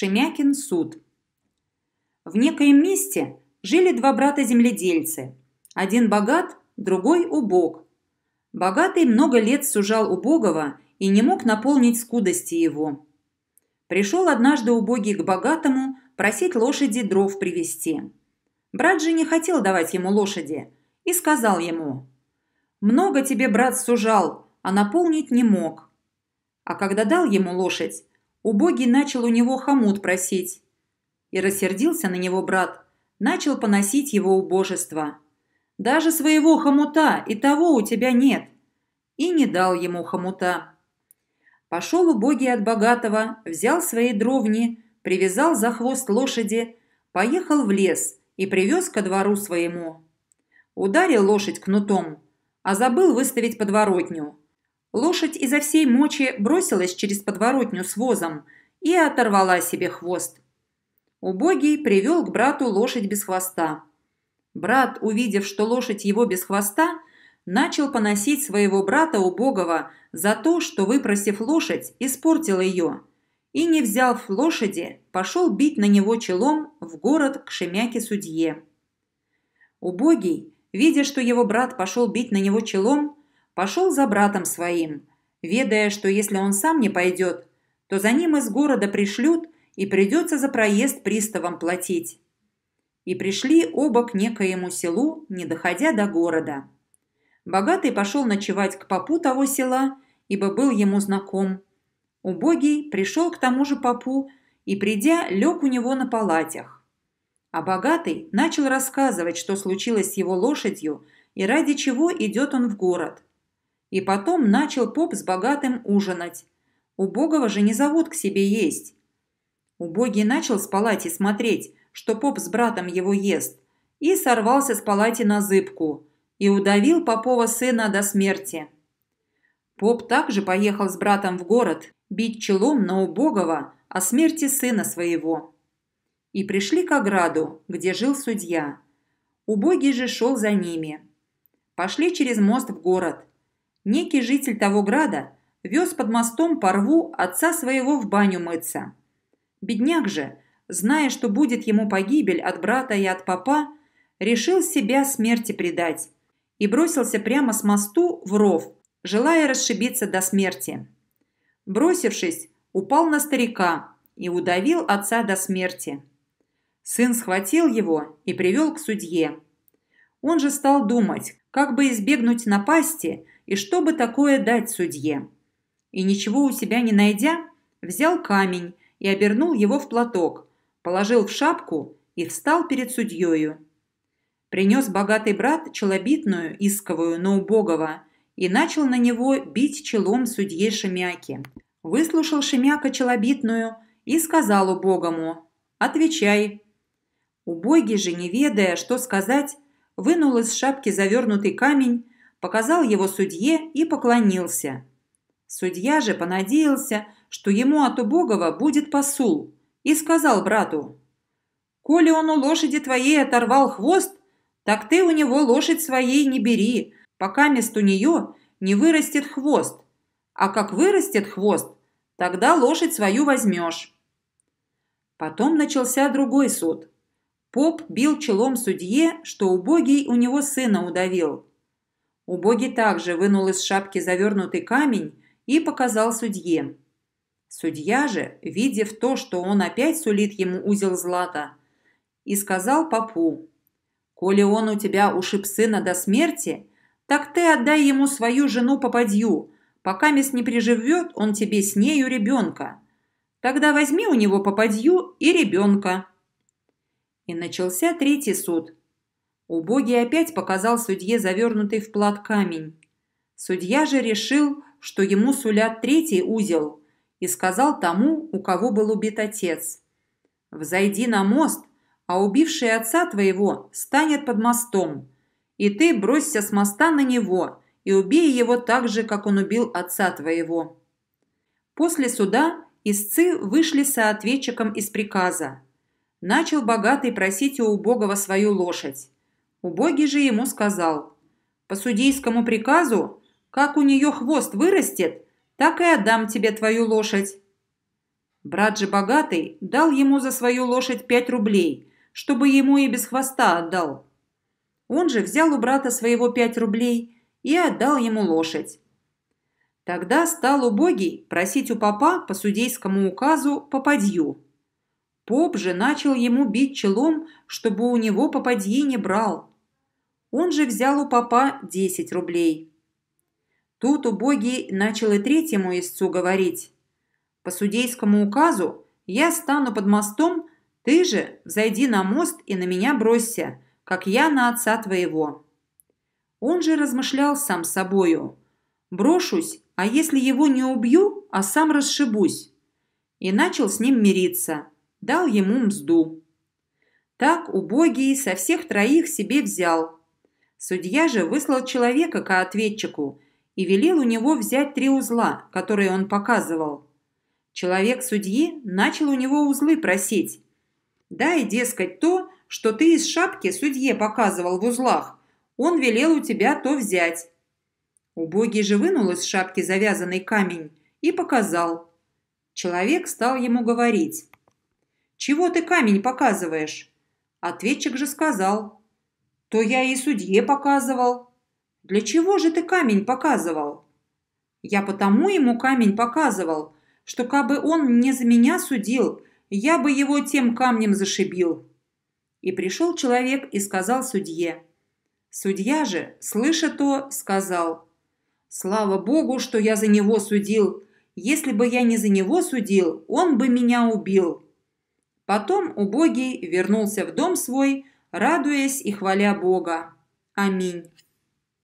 Шемякин суд. В некоем месте жили два брата-земледельцы. Один богат, другой убог. Богатый много лет сужал убогого и не мог наполнить скудости его. Пришел однажды убогий к богатому просить лошади дров привезти. Брат же не хотел давать ему лошади и сказал ему, «Много тебе брат сужал, а наполнить не мог». А когда дал ему лошадь, Убогий начал у него хомут просить. И рассердился на него брат, начал поносить его убожество. «Даже своего хомута и того у тебя нет!» И не дал ему хомута. Пошел убогий от богатого, взял свои дровни, привязал за хвост лошади, поехал в лес и привез ко двору своему. Ударил лошадь кнутом, а забыл выставить подворотню. Лошадь изо всей мочи бросилась через подворотню с возом и оторвала себе хвост. Убогий привел к брату лошадь без хвоста. Брат, увидев, что лошадь его без хвоста, начал поносить своего брата убогого за то, что, выпросив лошадь, испортил ее. И, не взяв лошади, пошел бить на него челом в город к Шемяке-судье. Убогий, видя, что его брат пошел бить на него челом, пошел за братом своим, ведая, что если он сам не пойдет, то за ним из города пришлют и придется за проезд приставам платить. И пришли оба к некоему селу, не доходя до города. Богатый пошел ночевать к попу того села, ибо был ему знаком. Убогий пришел к тому же попу и, придя, лег у него на палатях. А богатый начал рассказывать, что случилось с его лошадью и ради чего идет он в город. И потом начал поп с богатым ужинать. Убогого же не зовут к себе есть. Убогий начал с палати смотреть, что поп с братом его ест, и сорвался с палати на зыбку и удавил попова сына до смерти. Поп также поехал с братом в город бить челом на убогого о смерти сына своего. И пришли к ограду, где жил судья. Убогий же шел за ними. Пошли через мост в город, Некий житель того града вез под мостом по рву отца своего в баню мыться. Бедняк же, зная, что будет ему погибель от брата и от папа, решил себя смерти предать и бросился прямо с мосту в ров, желая расшибиться до смерти. Бросившись, упал на старика и удавил отца до смерти. Сын схватил его и привел к судье. Он же стал думать, как бы избегнуть напасти – и чтобы такое дать судье. И ничего у себя не найдя, взял камень и обернул его в платок, положил в шапку и встал перед судьёю. Принес богатый брат челобитную, исковую, но убогого, и начал на него бить челом судье Шемяки. Выслушал Шемяка челобитную и сказал убогому «Отвечай». Убогий же, не ведая, что сказать, вынул из шапки завернутый камень показал его судье и поклонился. Судья же понадеялся, что ему от убогого будет посул, и сказал брату, «Коли он у лошади твоей оторвал хвост, так ты у него лошадь своей не бери, пока мест у нее не вырастет хвост, а как вырастет хвост, тогда лошадь свою возьмешь». Потом начался другой суд. Поп бил челом судье, что убогий у него сына удавил – Убогий также вынул из шапки завернутый камень и показал судье. Судья же, видев то, что он опять сулит ему узел злата, и сказал попу, «Коли он у тебя ушиб сына до смерти, так ты отдай ему свою жену попадью, пока мисс не приживет он тебе с нею ребенка. Тогда возьми у него попадью и ребенка». И начался третий суд, Убогий опять показал судье завернутый в плат камень. Судья же решил, что ему сулят третий узел, и сказал тому, у кого был убит отец. «Взойди на мост, а убивший отца твоего станет под мостом, и ты бросься с моста на него и убей его так же, как он убил отца твоего». После суда истцы вышли соответчиком из приказа. Начал богатый просить у убогого свою лошадь. Убогий же ему сказал, «По судейскому приказу, как у нее хвост вырастет, так и отдам тебе твою лошадь». Брат же богатый дал ему за свою лошадь пять рублей, чтобы ему и без хвоста отдал. Он же взял у брата своего пять рублей и отдал ему лошадь. Тогда стал убогий просить у папа по судейскому указу попадью. Поп же начал ему бить челом, чтобы у него попадьи не брал. Он же взял у папа 10 рублей. Тут убогий начал и третьему истцу говорить. «По судейскому указу я стану под мостом, ты же взойди на мост и на меня бросься, как я на отца твоего». Он же размышлял сам собою. «Брошусь, а если его не убью, а сам расшибусь?» И начал с ним мириться. Дал ему мзду. Так убогий со всех троих себе взял – Судья же выслал человека к ответчику и велел у него взять три узла, которые он показывал. Человек судьи начал у него узлы просить. «Дай, дескать, то, что ты из шапки судье показывал в узлах. Он велел у тебя то взять». Убогий же вынул из шапки завязанный камень и показал. Человек стал ему говорить. «Чего ты камень показываешь?» Ответчик же сказал. То я и судье показывал. Для чего же ты камень показывал? Я потому ему камень показывал, что кабы он не за меня судил, я бы его тем камнем зашибил. И пришел человек и сказал судье. Судья же, слыша то, сказал. Слава Богу, что я за него судил. Если бы я не за него судил, он бы меня убил. Потом убогий вернулся в дом свой, радуясь и хваля Бога. Аминь.